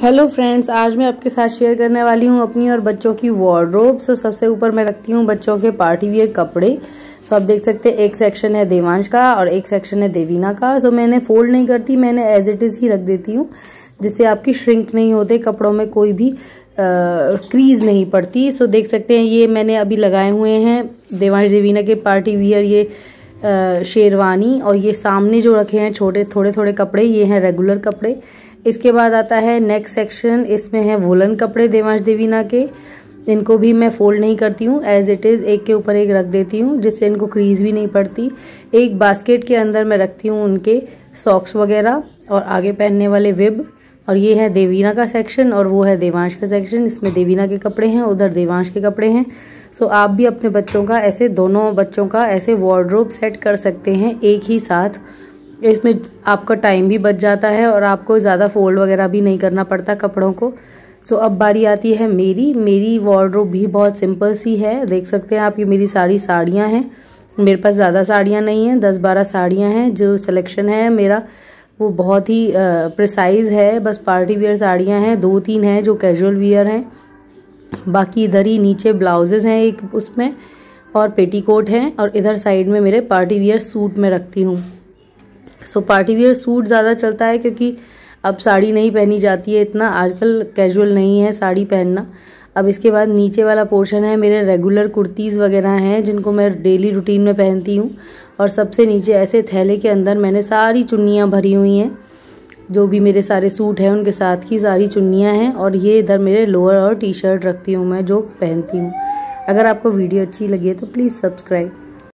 hello friends आज मैं आपके साथ शेयर करने वाली हूँ अपनी और बच्चों की वार्ड्रोब सो सबसे ऊपर मैं रखती हूँ बच्चों के पार्टी वियर कपड़े सो आप देख सकते हैं एक सेक्शन है देवांश का और एक सेक्शन है देवीना का सो मैंने फोल्ड नहीं करती मैंने एज इट इज़ ही रख देती हूँ जिससे आपकी श्रिंक नहीं होते कपड़ों में कोई भी क्रीज नहीं पड़ती सो देख सकते हैं ये मैंने अभी लगाए हुए हैं देवांश देवीना के पार्टी वियर ये शेरवानी और ये सामने जो रखे हैं छोटे थोड़े थोड़े कपड़े ये हैं रेगुलर कपड़े इसके बाद आता है नेक्स्ट सेक्शन इसमें है वोलन कपड़े देवांश देवीना के इनको भी मैं फोल्ड नहीं करती हूँ एज इट इज़ एक के ऊपर एक रख देती हूँ जिससे इनको क्रीज भी नहीं पड़ती एक बास्केट के अंदर मैं रखती हूँ उनके सॉक्स वगैरह और आगे पहनने वाले विब और ये है देवीना का सेक्शन और वो है देवांश का सेक्शन इसमें देवीना के कपड़े हैं उधर देवांश के कपड़े हैं सो so, आप भी अपने बच्चों का ऐसे दोनों बच्चों का ऐसे वार्ड्रोब सेट कर सकते हैं एक ही साथ इसमें आपका टाइम भी बच जाता है और आपको ज़्यादा फोल्ड वगैरह भी नहीं करना पड़ता कपड़ों को सो अब बारी आती है मेरी मेरी वार्ड्रोब भी बहुत सिंपल सी है देख सकते हैं आप ये मेरी सारी साड़ियाँ हैं मेरे पास ज़्यादा साड़ियाँ नहीं हैं दस बारह साड़ियाँ हैं जो सिलेक्शन है मेरा वो बहुत ही प्रिसाइज है बस पार्टी वियर साड़ियाँ हैं दो तीन हैं जो कैजुअल वियर हैं बाकी इधर ही नीचे ब्लाउजेज हैं एक उसमें और पेटीकोट हैं और इधर साइड में मेरे पार्टी वियर सूट में रखती हूँ सो पार्टी वियर सूट ज़्यादा चलता है क्योंकि अब साड़ी नहीं पहनी जाती है इतना आजकल कैजुअल नहीं है साड़ी पहनना अब इसके बाद नीचे वाला पोर्शन है मेरे रेगुलर कुर्तीज़ वगैरह हैं जिनको मैं डेली रूटीन में पहनती हूँ और सबसे नीचे ऐसे थैले के अंदर मैंने सारी चुन्नियाँ भरी हुई हैं जो भी मेरे सारे सूट हैं उनके साथ की सारी चुन्नियाँ हैं और ये इधर मेरे लोअर और टी शर्ट रखती हूँ मैं जो पहनती हूँ अगर आपको वीडियो अच्छी लगी है तो प्लीज़ सब्सक्राइब